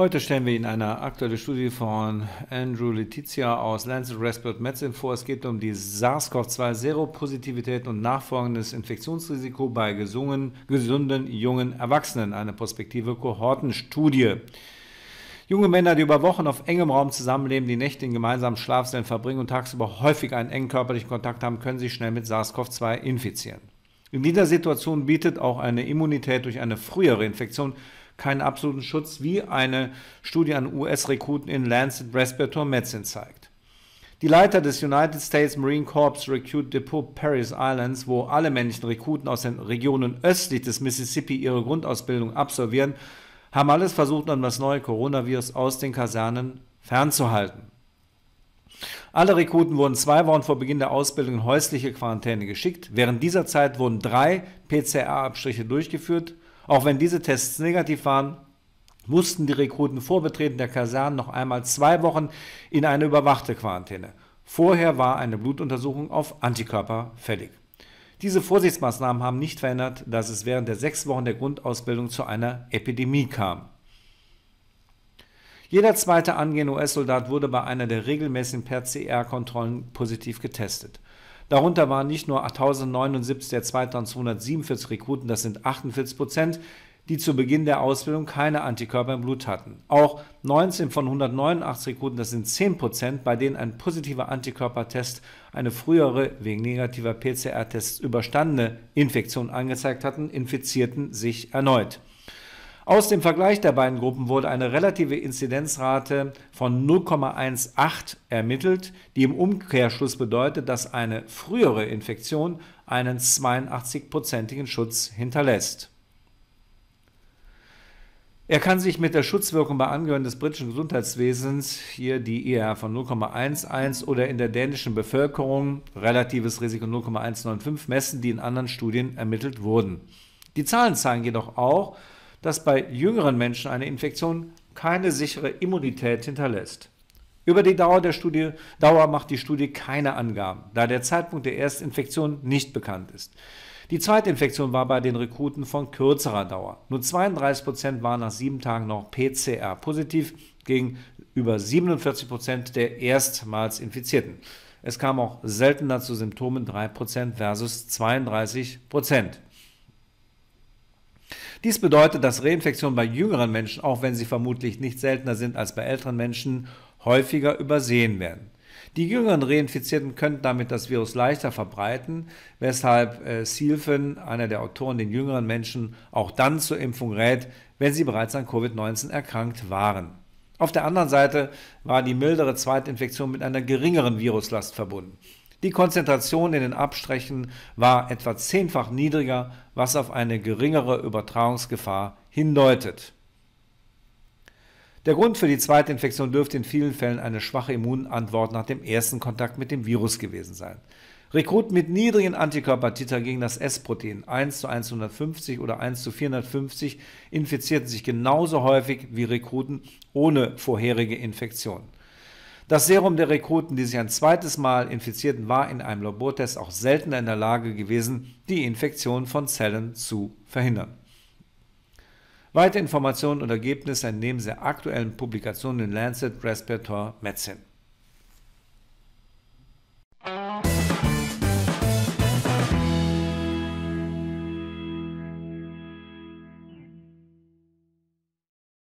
Heute stellen wir Ihnen eine aktuelle Studie von Andrew Letizia aus Lancet Respiratory Medicine vor. Es geht um die SARS-CoV-2-Seropositivität und nachfolgendes Infektionsrisiko bei gesungen, gesunden jungen Erwachsenen, eine prospektive Kohortenstudie. Junge Männer, die über Wochen auf engem Raum zusammenleben, die Nächte in gemeinsamen Schlafzellen verbringen und tagsüber häufig einen engen körperlichen Kontakt haben, können sich schnell mit SARS-CoV-2 infizieren. In dieser Situation bietet auch eine Immunität durch eine frühere Infektion keinen absoluten Schutz, wie eine Studie an US-Rekruten in Lancet Respiratory Medicine zeigt. Die Leiter des United States Marine Corps Recruit Depot Paris Islands, wo alle männlichen Rekruten aus den Regionen östlich des Mississippi ihre Grundausbildung absolvieren, haben alles versucht, um das neue Coronavirus aus den Kasernen fernzuhalten. Alle Rekruten wurden zwei Wochen vor Beginn der Ausbildung in häusliche Quarantäne geschickt. Während dieser Zeit wurden drei PCR-Abstriche durchgeführt, auch wenn diese Tests negativ waren, mussten die Rekruten vor Betreten der Kasernen noch einmal zwei Wochen in eine überwachte Quarantäne. Vorher war eine Blutuntersuchung auf Antikörper fällig. Diese Vorsichtsmaßnahmen haben nicht verändert, dass es während der sechs Wochen der Grundausbildung zu einer Epidemie kam. Jeder zweite angehende US-Soldat wurde bei einer der regelmäßigen PCR-Kontrollen positiv getestet. Darunter waren nicht nur 1079 der 2247 Rekruten, das sind 48 Prozent, die zu Beginn der Ausbildung keine Antikörper im Blut hatten. Auch 19 von 189 Rekruten, das sind 10 Prozent, bei denen ein positiver Antikörpertest eine frühere, wegen negativer PCR-Tests überstandene Infektion angezeigt hatten, infizierten sich erneut. Aus dem Vergleich der beiden Gruppen wurde eine relative Inzidenzrate von 0,18 ermittelt, die im Umkehrschluss bedeutet, dass eine frühere Infektion einen 82-prozentigen Schutz hinterlässt. Er kann sich mit der Schutzwirkung bei Angehörigen des britischen Gesundheitswesens, hier die IR von 0,11 oder in der dänischen Bevölkerung, relatives Risiko 0,195, messen, die in anderen Studien ermittelt wurden. Die Zahlen zeigen jedoch auch, dass bei jüngeren Menschen eine Infektion keine sichere Immunität hinterlässt. Über die Dauer der Studie, Dauer macht die Studie keine Angaben, da der Zeitpunkt der Erstinfektion nicht bekannt ist. Die Zweitinfektion war bei den Rekruten von kürzerer Dauer. Nur 32 waren nach sieben Tagen noch PCR positiv gegenüber 47 der erstmals Infizierten. Es kam auch seltener zu Symptomen 3 versus 32 dies bedeutet, dass Reinfektionen bei jüngeren Menschen, auch wenn sie vermutlich nicht seltener sind als bei älteren Menschen, häufiger übersehen werden. Die jüngeren Reinfizierten könnten damit das Virus leichter verbreiten, weshalb äh, Silfen, einer der Autoren, den jüngeren Menschen auch dann zur Impfung rät, wenn sie bereits an Covid-19 erkrankt waren. Auf der anderen Seite war die mildere Zweitinfektion mit einer geringeren Viruslast verbunden. Die Konzentration in den Abstrichen war etwa zehnfach niedriger, was auf eine geringere Übertragungsgefahr hindeutet. Der Grund für die zweite Infektion dürfte in vielen Fällen eine schwache Immunantwort nach dem ersten Kontakt mit dem Virus gewesen sein. Rekruten mit niedrigen Antikörpertiter gegen das S-Protein 1 zu 150 oder 1 zu 450 infizierten sich genauso häufig wie Rekruten ohne vorherige Infektion. Das Serum der Rekruten, die sich ein zweites Mal infizierten, war in einem Labortest auch seltener in der Lage gewesen, die Infektion von Zellen zu verhindern. Weitere Informationen und Ergebnisse entnehmen Sie aktuellen Publikationen in Lancet Respiratory Medicine.